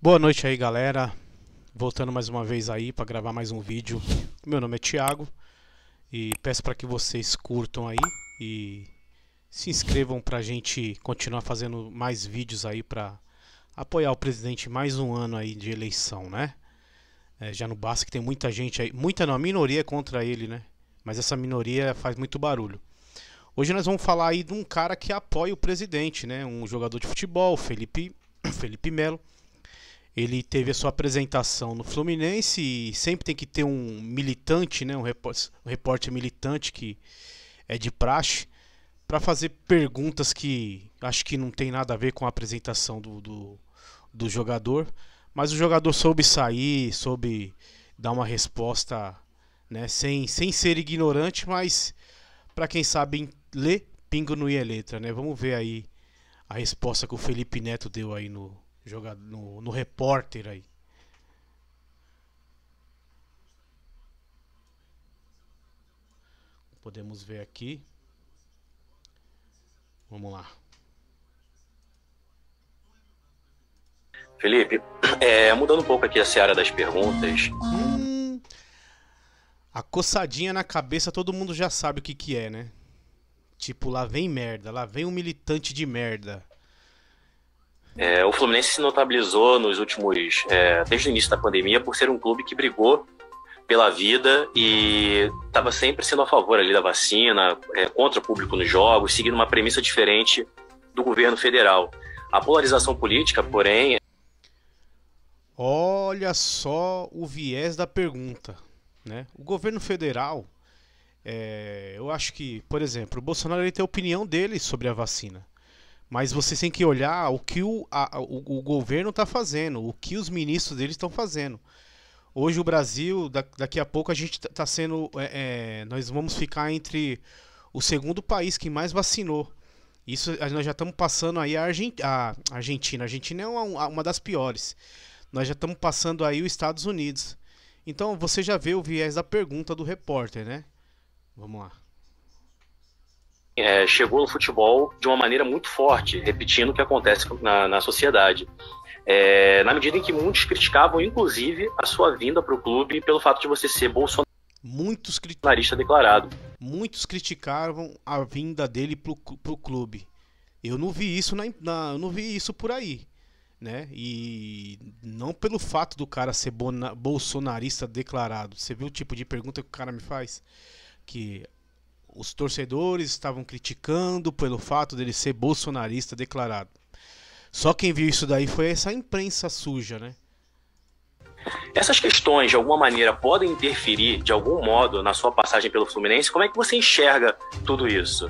Boa noite aí, galera. Voltando mais uma vez aí para gravar mais um vídeo. Meu nome é Thiago e peço para que vocês curtam aí e se inscrevam para a gente continuar fazendo mais vídeos aí para apoiar o presidente mais um ano aí de eleição, né? É, já no basta que tem muita gente aí, muita não, a minoria é contra ele, né? Mas essa minoria faz muito barulho. Hoje nós vamos falar aí de um cara que apoia o presidente, né? Um jogador de futebol, Felipe Felipe Melo ele teve a sua apresentação no Fluminense e sempre tem que ter um militante, né, um, repórter, um repórter militante que é de praxe, para fazer perguntas que acho que não tem nada a ver com a apresentação do, do, do jogador. Mas o jogador soube sair, soube dar uma resposta né, sem, sem ser ignorante, mas para quem sabe ler, pingo no ia é letra, né? Vamos ver aí a resposta que o Felipe Neto deu aí no, jogador, no, no repórter aí. Podemos ver aqui. Vamos lá. Felipe, é, mudando um pouco aqui a seara das perguntas. Hum, a coçadinha na cabeça todo mundo já sabe o que, que é, né? Tipo, lá vem merda, lá vem um militante de merda. É, o Fluminense se notabilizou nos últimos, é, desde o início da pandemia, por ser um clube que brigou pela vida e estava sempre sendo a favor ali da vacina, é, contra o público nos jogos, seguindo uma premissa diferente do governo federal. A polarização política, porém. Olha só o viés da pergunta. Né? O governo federal, é, eu acho que, por exemplo, o Bolsonaro ele tem a opinião dele sobre a vacina. Mas você tem que olhar o que o, a, o, o governo está fazendo, o que os ministros deles estão fazendo. Hoje o Brasil, da, daqui a pouco a gente está tá sendo, é, é, nós vamos ficar entre o segundo país que mais vacinou. Isso nós já estamos passando aí a, Argent, a Argentina. A Argentina é uma, uma das piores. Nós já estamos passando aí os Estados Unidos. Então você já vê o viés da pergunta do repórter, né? Vamos lá é, chegou no futebol de uma maneira muito forte, repetindo o que acontece na, na sociedade. É, na medida em que muitos criticavam, inclusive, a sua vinda para o clube pelo fato de você ser muitos cri... declarado. Muitos criticavam a vinda dele para o clube. Eu não vi isso na, na, eu não vi isso por aí, né? E não pelo fato do cara ser bolsonarista declarado. Você viu o tipo de pergunta que o cara me faz? Que os torcedores estavam criticando pelo fato dele ser bolsonarista declarado. Só quem viu isso daí foi essa imprensa suja, né? Essas questões, de alguma maneira, podem interferir de algum modo na sua passagem pelo Fluminense? Como é que você enxerga tudo isso?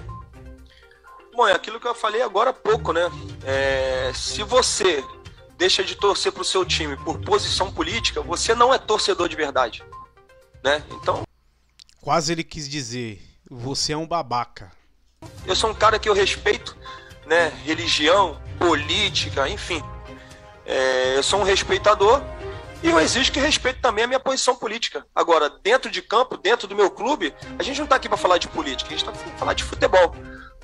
Bom, é aquilo que eu falei agora há pouco, né? É, se você deixa de torcer para o seu time por posição política, você não é torcedor de verdade, né? Então. Quase ele quis dizer: você é um babaca. Eu sou um cara que eu respeito, né? Religião, política, enfim. É, eu sou um respeitador e eu exijo que respeite também a minha posição política. Agora, dentro de campo, dentro do meu clube, a gente não está aqui para falar de política, a gente está para falar de futebol.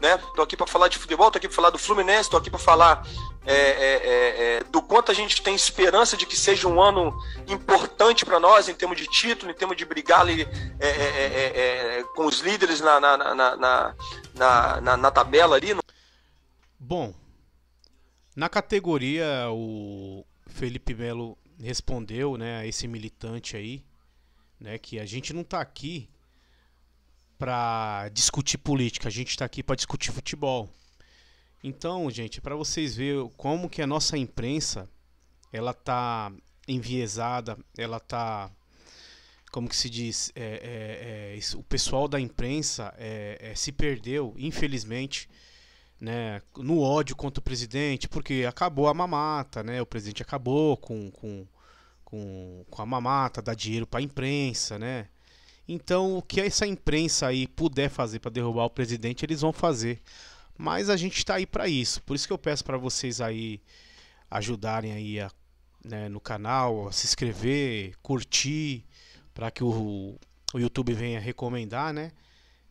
Né? Tô aqui para falar de futebol, tô aqui para falar do Fluminense, tô aqui para falar é, é, é, é, do quanto a gente tem esperança de que seja um ano importante para nós em termos de título, em termos de brigar ali, é, é, com os líderes na, na, na, na, na tabela ali. Bom, na categoria o Felipe Melo respondeu né, a esse militante aí, né, que a gente não está aqui para discutir política, a gente está aqui para discutir futebol. Então, gente, para vocês verem como que a nossa imprensa ela tá enviesada, ela tá como que se diz, é, é, é, o pessoal da imprensa é, é, se perdeu, infelizmente, né, no ódio contra o presidente, porque acabou a mamata, né, o presidente acabou com, com, com, com a mamata, dá dinheiro para a imprensa, né, então o que essa imprensa aí puder fazer para derrubar o presidente, eles vão fazer. Mas a gente está aí para isso. Por isso que eu peço para vocês aí ajudarem aí a, né, no canal, a se inscrever, curtir, para que o, o YouTube venha recomendar, né?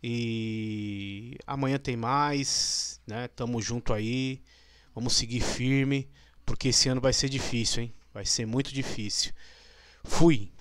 E amanhã tem mais, né? Tamo junto aí. Vamos seguir firme, porque esse ano vai ser difícil, hein? Vai ser muito difícil. Fui.